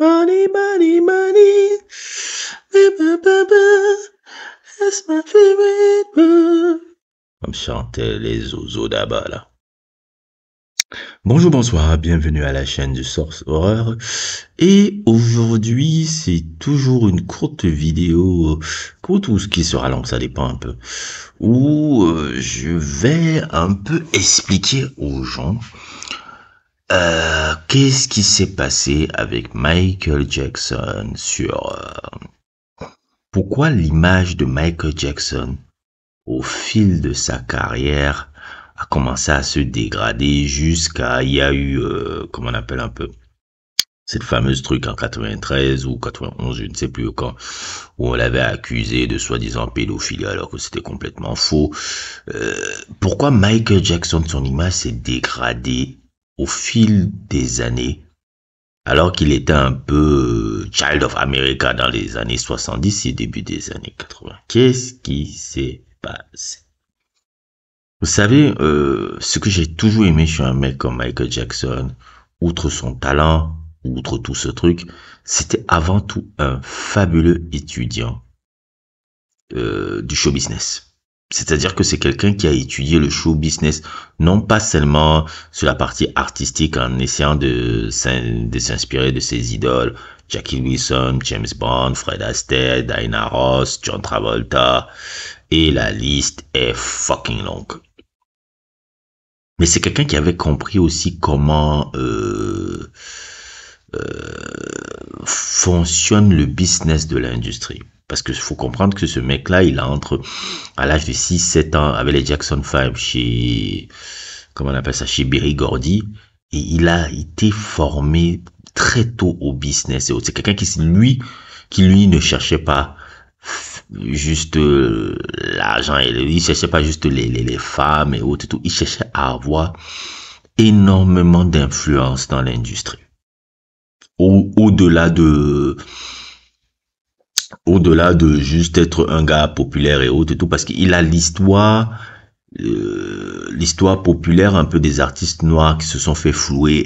Money, money, money. Comme chantaient les oiseaux d'abat là. Bonjour, bonsoir, bienvenue à la chaîne du Horror. Et aujourd'hui, c'est toujours une courte vidéo, courte ou ce qui sera long, ça dépend un peu, où euh, je vais un peu expliquer aux gens euh, qu'est-ce qui s'est passé avec Michael Jackson sur euh, pourquoi l'image de Michael Jackson au fil de sa carrière a commencé à se dégrader jusqu'à il y a eu euh, comment on appelle un peu cette fameuse truc en 93 ou 91, je ne sais plus quand, où on l'avait accusé de soi-disant pédophilie alors que c'était complètement faux. Euh, pourquoi Michael Jackson, son image s'est dégradée au fil des années, alors qu'il était un peu euh, Child of America dans les années 70 et début des années 80. Qu'est-ce qui s'est passé Vous savez, euh, ce que j'ai toujours aimé chez un mec comme Michael Jackson, outre son talent, outre tout ce truc, c'était avant tout un fabuleux étudiant euh, du show business. C'est-à-dire que c'est quelqu'un qui a étudié le show business, non pas seulement sur la partie artistique en essayant de, s'inspirer de ses idoles, Jackie Wilson, James Bond, Fred Astaire, Diana Ross, John Travolta, et la liste est fucking longue. Mais c'est quelqu'un qui avait compris aussi comment euh, fonctionne le business de l'industrie. Parce qu'il faut comprendre que ce mec-là, il entre, à l'âge de 6-7 ans, avec les Jackson 5 chez, comment on appelle ça, chez Berry Gordy, et il a été formé très tôt au business. C'est quelqu'un qui, lui, qui lui ne cherchait pas juste euh, l'argent, il cherchait pas juste les, les, femmes et autres tout, il cherchait à avoir énormément d'influence dans l'industrie au-delà de au-delà de juste être un gars populaire et autres et tout, parce qu'il a l'histoire, euh, l'histoire populaire un peu des artistes noirs qui se sont fait flouer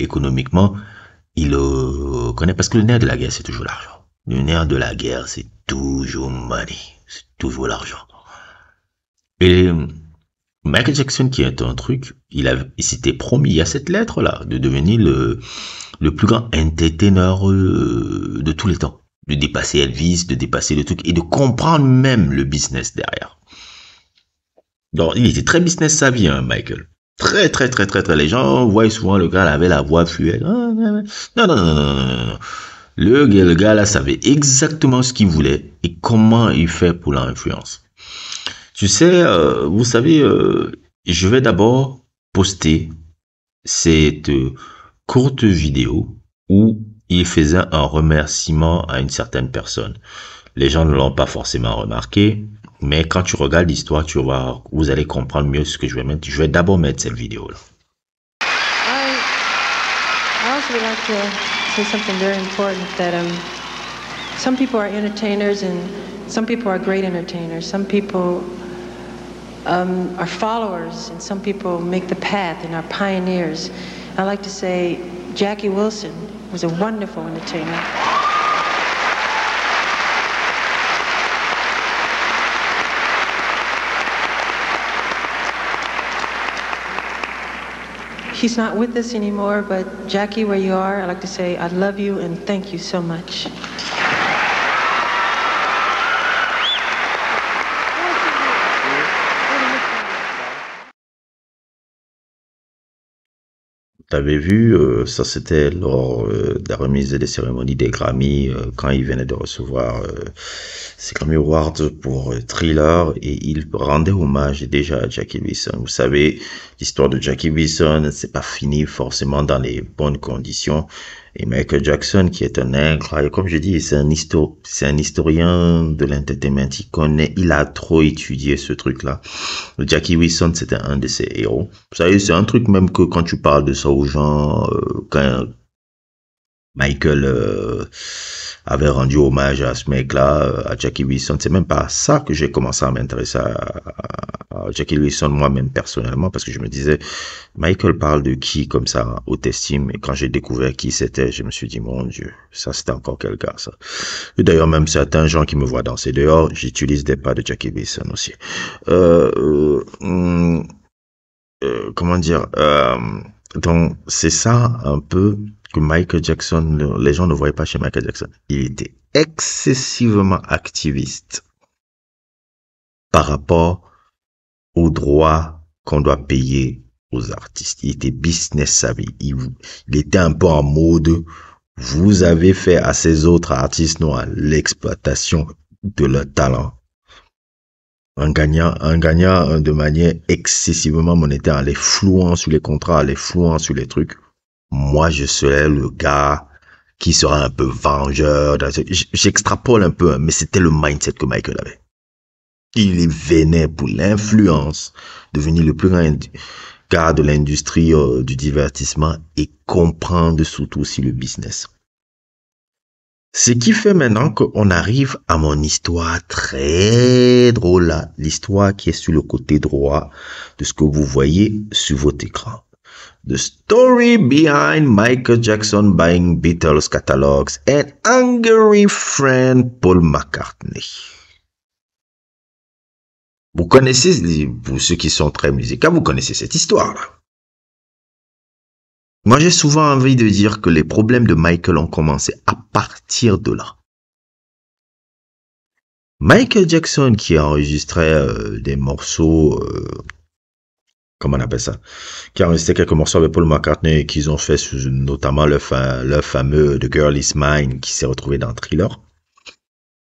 économiquement, il euh, connaît, parce que le nerf de la guerre, c'est toujours l'argent. Le nerf de la guerre, c'est toujours money, c'est toujours l'argent. Et Michael Jackson qui est un truc, il, a, il s'était promis à cette lettre-là de devenir le, le plus grand entertainer euh, de tous les temps. De dépasser Elvis, de dépasser le truc et de comprendre même le business derrière. Donc, il était très business sa vie, hein, Michael. Très, très, très, très, très. Les gens voient souvent le gars, avait la voix fluette. Ah, ah, ah. Non, non, non, non, Le gars, le gars là savait exactement ce qu'il voulait et comment il fait pour l'influence. Tu sais, euh, vous savez, euh, je vais d'abord poster cette courte vidéo où il faisait un remerciement à une certaine personne. Les gens ne l'ont pas forcément remarqué, mais quand tu regardes l'histoire, tu vas, vous allez comprendre mieux ce que je vais mettre. Je vais d'abord mettre cette vidéo là. I, I also would like to say something very important that um, some people are entertainers and some people are great entertainers. Some people um, are followers and some people make the path and are pioneers. i like to say Jackie Wilson was a wonderful entertainer. He's not with us anymore, but Jackie, where you are, I'd like to say I love you and thank you so much. T'avais vu, euh, ça c'était lors euh, de la remise des cérémonies des Grammy, euh, quand il venait de recevoir ses Grammy Awards pour Thriller, et il rendait hommage déjà à Jackie Wilson. Vous savez, l'histoire de Jackie Wilson, c'est pas fini forcément dans les bonnes conditions. Et Michael Jackson, qui est un incroyable, comme je dis, c'est un, histo un historien de l'entertainment, il connaît, il a trop étudié ce truc-là. Jackie Wilson, c'était un de ses héros. Vous savez, c'est un truc même que quand tu parles de ça gens euh, quand Michael euh, avait rendu hommage à ce mec-là, euh, à Jackie Wilson. C'est même pas ça que j'ai commencé à m'intéresser à, Jackie Wilson moi-même personnellement, parce que je me disais, Michael parle de qui comme ça, haute estime, et quand j'ai découvert qui c'était, je me suis dit, mon Dieu, ça c'était encore quel gars, ça. Et d'ailleurs, même certains gens qui me voient danser dehors, j'utilise des pas de Jackie Wilson aussi. Hmm, comment dire donc, c'est ça un peu que Michael Jackson, les gens ne voyaient pas chez Michael Jackson. Il était excessivement activiste par rapport aux droits qu'on doit payer aux artistes. Il était business savvy. Il, était un peu en mode, vous avez fait à ces autres artistes noirs l'exploitation de leur talent. En gagnant, en gagnant euh, de manière excessivement monétaire, les flouant sur les contrats, les flouant sur les trucs. Moi, je serais le gars qui sera un peu vengeur. J'extrapole un peu, hein, mais c'était le mindset que Michael avait. Il est pour l'influence, devenir le plus grand gars de l'industrie euh, du divertissement et comprendre surtout aussi le business. Ce qui fait maintenant qu'on arrive à mon histoire très drôle, l'histoire qui est sur le côté droit de ce que vous voyez sur votre écran. The story behind Michael Jackson buying Beatles catalogs and angry friend Paul McCartney. Vous connaissez, vous ceux qui sont très musicaux, vous connaissez cette histoire-là. Moi, j'ai souvent envie de dire que les problèmes de Michael ont commencé à partir de là. Michael Jackson qui a enregistré euh, des morceaux, euh, comment on appelle ça, qui a enregistré quelques morceaux avec Paul McCartney qu'ils ont fait notamment le, le, fameux The Girl Is Mine qui s'est retrouvé dans Thriller.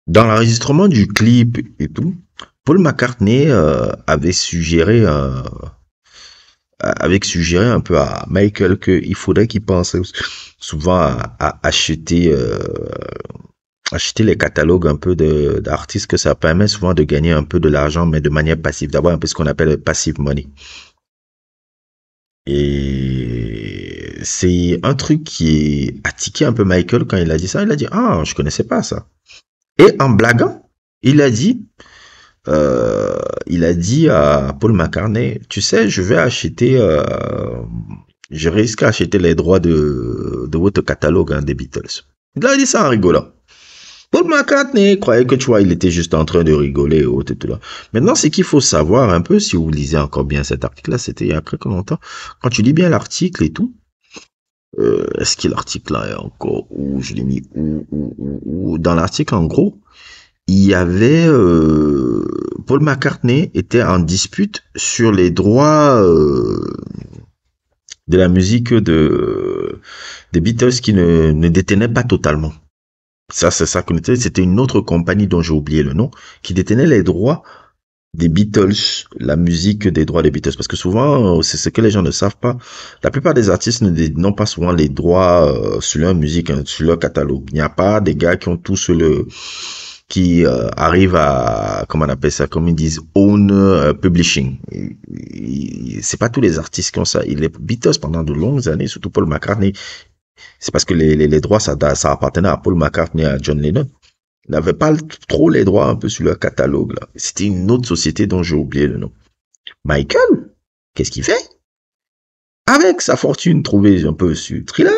Dans l'enregistrement du clip et tout, Paul McCartney euh, avait suggéré avec suggéré un peu à Michael qu'il faudrait qu'il pense souvent à, acheter euh, acheter les catalogues un peu d'artistes que ça permet souvent de gagner un peu de l'argent mais de manière passive d'avoir un peu ce qu'on appelle passive money et c'est un truc qui a tiqué un peu Michael quand il a dit ça il a dit ah je connaissais pas ça et en blaguant il a dit euh, il a dit à Paul McCartney, tu sais, je vais acheter, euh, je risque d'acheter les droits de, de votre catalogue hein, des Beatles. Il a dit ça en rigolant. Paul McCartney croyait que tu vois, il était juste en train de rigoler tout là. Maintenant, ce qu'il faut savoir un peu, si vous lisez encore bien cet article-là, c'était il y a très longtemps. Quand tu lis bien l'article et tout, euh, est-ce que l'article là est encore où je l'ai mis où, où. Dans l'article, en gros, il y avait euh, Paul McCartney était en dispute sur les droits euh, de la musique de des Beatles qui ne, ne détenaient pas totalement. Ça, c'est ça qu'on était. C'était une autre compagnie dont j'ai oublié le nom qui détenait les droits des Beatles, la musique des droits des Beatles. Parce que souvent, euh, c'est ce que les gens ne savent pas. La plupart des artistes n'ont pas souvent les droits sur leur musique, hein, sur leur catalogue. Il n'y a pas des gars qui ont tous le, qui euh, arrive à, comment on appelle ça, comme ils disent, own euh, publishing. C'est pas tous les artistes qui ont ça. Les Beatles, pendant de longues années, surtout Paul McCartney, c'est parce que les, les, droits, ça, ça appartenait à Paul McCartney et à John Lennon. Ils n'avaient pas trop les droits un peu sur leur catalogue. là. C'était une autre société dont j'ai oublié le nom. Michael, qu'est-ce qu'il fait Avec sa fortune trouvée un peu sur Thriller,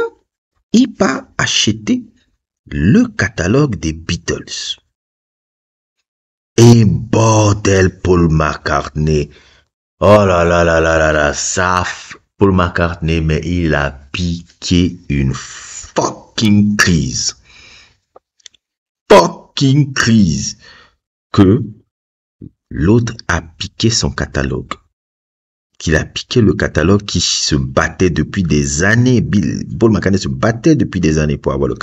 il part acheter le catalogue des Beatles. Et bordel, Paul McCartney. Oh là là là là là là, ça, Paul McCartney, mais il a piqué une fucking crise. Fucking crise. Que l'autre a piqué son catalogue. Qu'il a piqué le catalogue qui se battait depuis des années. Bill, Paul McCartney se battait depuis des années pour avoir le,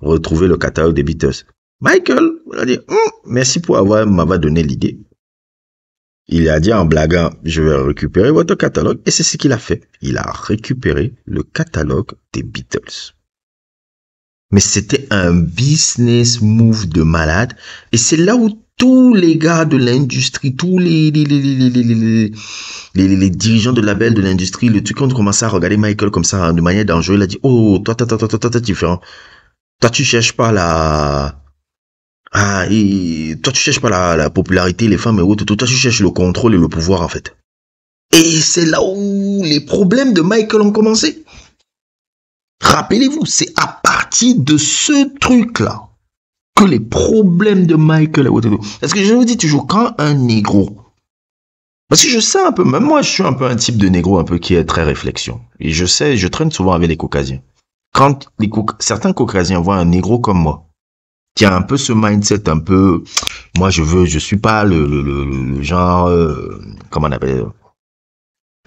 retrouver le catalogue des Beatles. Michael a dit hum, Merci pour avoir m'avoir donné l'idée. Il a dit en blaguant Je vais récupérer votre catalogue et c'est ce qu'il a fait. Il a récupéré le catalogue des Beatles. Mais c'était un business move de malade et c'est là où tous les gars de l'industrie, tous les les, dirigeants de label de l'industrie, le truc, ont commencé à regarder Michael comme ça, hein, de manière dangereuse. Il a dit, oh, toi, toi, toi, différent. Toi, tu cherches pas la, ah, et toi, tu cherches pas la, popularité, les femmes et autres. Toi, tu cherches le contrôle et le pouvoir, en fait. Et c'est là où les problèmes de Michael ont commencé. Rappelez-vous, c'est à partir de ce truc-là que les problèmes de Michael et autres. Parce que je vous dis toujours, quand un négro, parce que je sais un peu, même moi, je suis un peu un type de négro un peu qui est très réflexion. Et je sais, je traîne souvent avec les caucasiens. Quand les certains caucasiens voient un négro comme moi, Tiens a un peu ce mindset un peu moi je veux je suis pas le, le, genre euh, comment on appelle,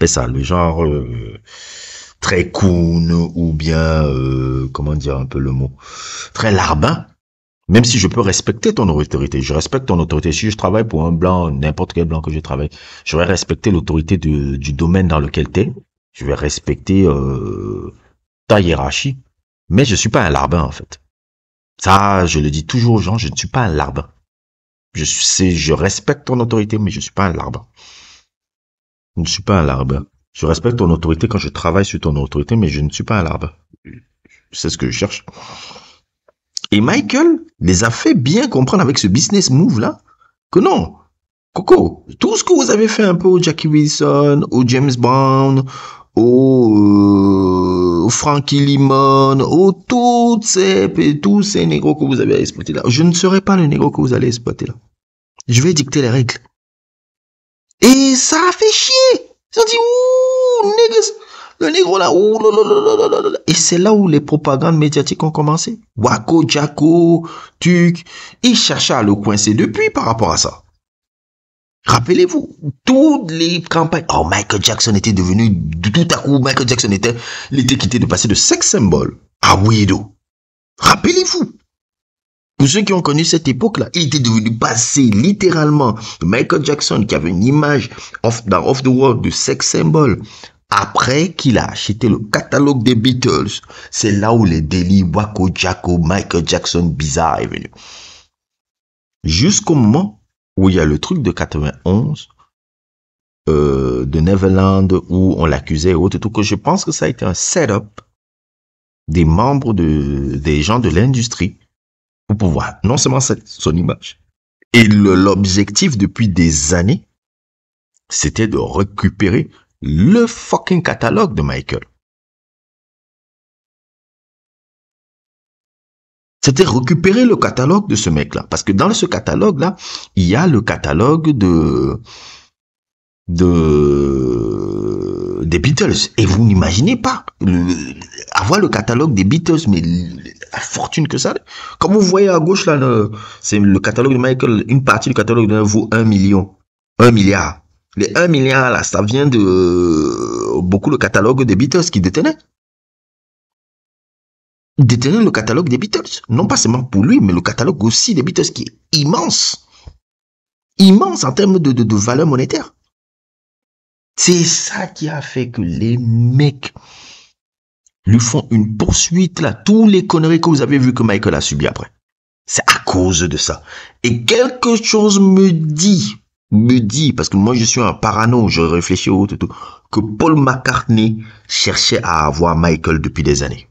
ça le genre euh, très cool ou bien euh, comment dire un peu le mot très larbin hein. même si je peux respecter ton autorité, je respecte ton autorité. Si je travaille pour un blanc, n'importe quel blanc que je travaille, je vais respecter l'autorité du, du domaine dans lequel tu es. Je vais respecter ta hiérarchie. Mais je suis pas un larbin, en fait. Ça, je le dis toujours aux gens, je ne suis pas un larbe. Je sais, je respecte ton autorité, mais je ne suis pas un larbe. Je ne suis pas un larbe. Je respecte ton autorité quand je travaille sur ton autorité, mais je ne suis pas un larbe. C'est ce que je cherche. Et Michael les a fait bien comprendre avec ce business move là que non, Coco, tout ce que vous avez fait un peu au Jackie Wilson, au James Brown, euh, au, Frankie Limon, au tous ces négros que vous avez exploité là. Je ne serai pas le négro que vous allez exploiter là. Je vais dicter les règles. Et ça a fait chier. Ils ont dit, ouh, le négro là, ouh, Et c'est là où les propagandes médiatiques ont commencé. Wako, Jaco, Tuc. Ils cherchaient à le coincer depuis par rapport à ça. Rappelez-vous, toutes les campagnes. Oh, Michael Jackson était devenu, tout à coup, Michael Jackson était, il était quitté de passer de sex symbol à widow. Rappelez-vous. Pour ceux qui ont connu cette époque-là, il était devenu passé littéralement de Michael Jackson, qui avait une image off, dans Off the World de sex symbol. Après qu'il a acheté le catalogue des Beatles, c'est là où les délits Waco, Jaco, Michael Jackson bizarre est venu. Jusqu'au moment où il y a le truc de 91 euh, de Neverland où on l'accusait et autres, tout que je pense que ça a été un setup des membres de des gens de l'industrie pour pouvoir non seulement son image et l'objectif depuis des années c'était de récupérer le fucking catalogue de Michael c'était récupérer le catalogue de ce mec-là. Parce que dans ce catalogue-là, il y a le catalogue de, de, des Beatles. Et vous n'imaginez pas avoir le catalogue des Beatles, mais la fortune que ça. Comme vous voyez à gauche, là, c'est le catalogue de Michael. Une partie du catalogue de vaut un million. Un milliard. Les 1 milliard, là, ça vient de beaucoup le catalogue des Beatles qui détenait détenait le catalogue des Beatles. Non pas seulement pour lui, mais le catalogue aussi des Beatles qui est immense. Immense en termes de, de, valeur monétaire. C'est ça qui a fait que les mecs lui font une poursuite là. Tous les conneries que vous avez vu que Michael a subi après. C'est à cause de ça. Et quelque chose me dit, me dit, parce que moi je suis un parano, je réfléchis au tout, que Paul McCartney cherchait à avoir Michael depuis des années.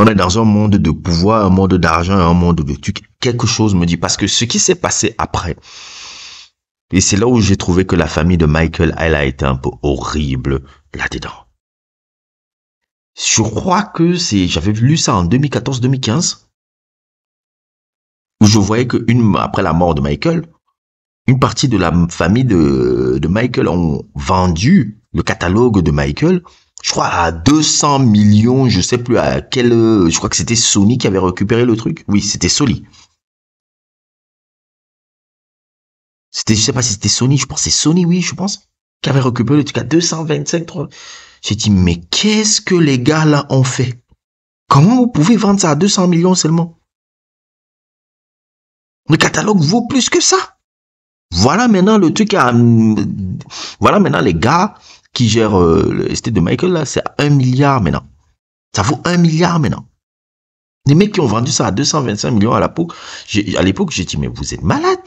On est dans un monde de pouvoir, un monde d'argent, un monde de trucs. Quelque chose me dit, parce que ce qui s'est passé après, et c'est là où j'ai trouvé que la famille de Michael, elle a été un peu horrible là-dedans. Je crois que c'est, j'avais lu ça en 2014-2015, où je voyais que une, après la mort de Michael, une partie de la famille de, de Michael ont vendu le catalogue de Michael je crois à 200 millions, je sais plus à quel, je crois que c'était Sony qui avait récupéré le truc. Oui, c'était Sony. C'était, je sais pas si c'était Sony, je pense c'est Sony, oui, je pense, qui avait récupéré le truc à 225, J'ai dit, mais qu'est-ce que les gars là ont fait? Comment vous pouvez vendre ça à 200 millions seulement? Le catalogue vaut plus que ça. Voilà maintenant le truc à, voilà maintenant les gars, qui gère euh, le de Michael, là, c'est à 1 milliard maintenant. Ça vaut 1 milliard maintenant. Les mecs qui ont vendu ça à 225 millions à la à l'époque, j'ai dit, mais vous êtes malade.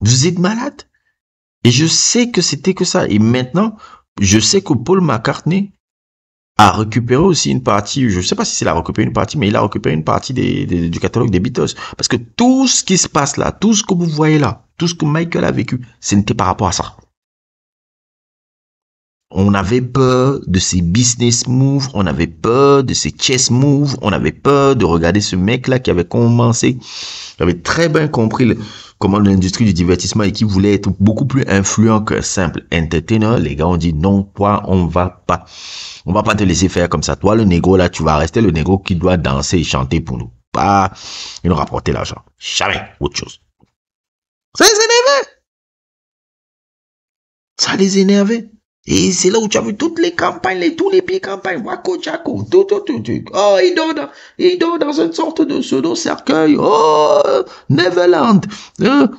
Vous êtes malade. Et je sais que c'était que ça. Et maintenant, je sais que Paul McCartney, a récupéré aussi une partie, je ne sais pas si c'est a récupéré une partie, mais il a récupéré une partie du catalogue des Beatles. Parce que tout ce qui se passe là, tout ce que vous voyez là, tout ce que Michael a vécu, c'était par rapport à ça. On avait peur de ces business moves, on avait peur de ces chess moves, on avait peur de regarder ce mec-là qui avait commencé, J'avais très bien compris le, comment l'industrie du divertissement et qui voulait être beaucoup plus influent que simple entertainer, les gars ont dit non, toi, on va pas. On va pas te laisser faire comme ça. Toi, le négro, là, tu vas rester le négro qui doit danser et chanter pour nous. Pas nous rapporter l'argent. Jamais autre chose. Ça les énervait. Ça les énervait. Et c'est là où tu as vu toutes les campagnes, les, tous les pieds campagnes, Wako Tchako, tout, tout, Oh, il donne, dans, une sorte de pseudo-cercueil. Oh, Neverland. Hein?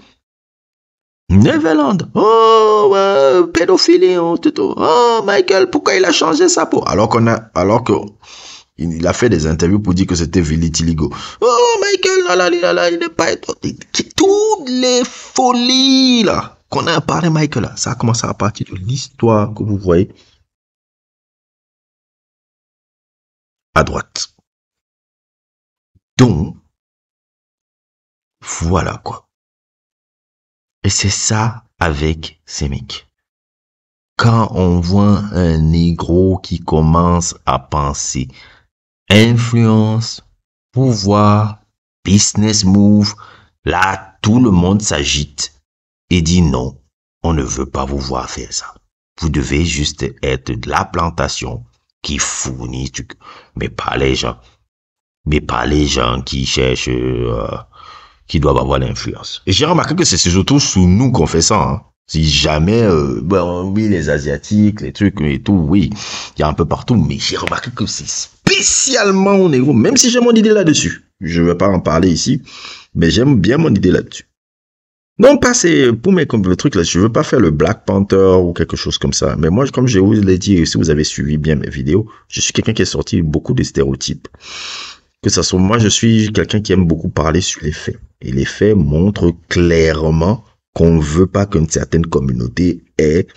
Neverland. Oh, euh, pédophilie, oh, oh, Michael, pourquoi il a changé sa peau? Alors qu'on a, alors que, il a fait des interviews pour dire que c'était Vili Oh, Michael, là, là, là, là, il n'est pas... Toutes les folies, là qu'on a parlé, Michael. Ça a commencé à partir de l'histoire que vous voyez à droite. Donc, voilà quoi. Et c'est ça avec ces mecs. Quand on voit un négro qui commence à penser influence, pouvoir, business move, là, tout le monde s'agite et dit non, on ne veut pas vous voir faire ça. Vous devez juste être de la plantation qui fournit, mais pas les gens, mais pas les gens qui cherchent, euh, qui doivent avoir l'influence. Et j'ai remarqué que c'est surtout sous nous qu'on fait ça. Hein. Si jamais, euh, oui, les Asiatiques, les trucs et tout, oui, il y a un peu partout, mais j'ai remarqué que c'est spécialement au même si j'ai mon idée là-dessus. Je ne vais pas en parler ici, mais j'aime bien mon idée là-dessus. Non, pas c'est pour mes comme le truc là, je veux pas faire le Black Panther ou quelque chose comme ça. Mais moi, comme je vous l'ai dit, si vous avez suivi bien mes vidéos, je suis quelqu'un qui est sorti beaucoup de stéréotypes. Que ça soit moi, je suis quelqu'un qui aime beaucoup parler sur les faits. Et les faits montrent clairement qu'on ne veut pas qu'une certaine communauté ait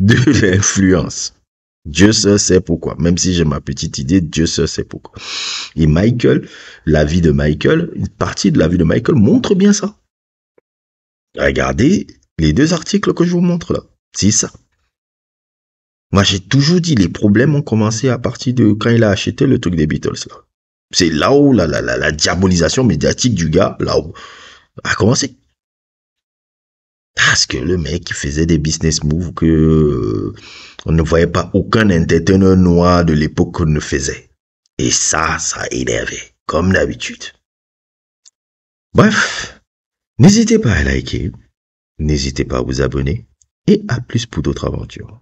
de l'influence. Dieu seul sait pourquoi. Même si j'ai ma petite idée, Dieu seul sait pourquoi. Et Michael, la vie de Michael, une partie de la vie de Michael montre bien ça. Regardez les deux articles que je vous montre là. C'est ça. Moi, j'ai toujours dit, les problèmes ont commencé à partir de quand il a acheté le truc des Beatles. C'est là où la, diabolisation médiatique du gars, là où, a commencé. Parce que le mec faisait des business moves que euh, on ne voyait pas aucun entertainer noir de l'époque qu'on ne faisait. Et ça, ça énervait, comme d'habitude. Bref, N'hésitez pas à liker, n'hésitez pas à vous abonner et à plus pour d'autres aventures.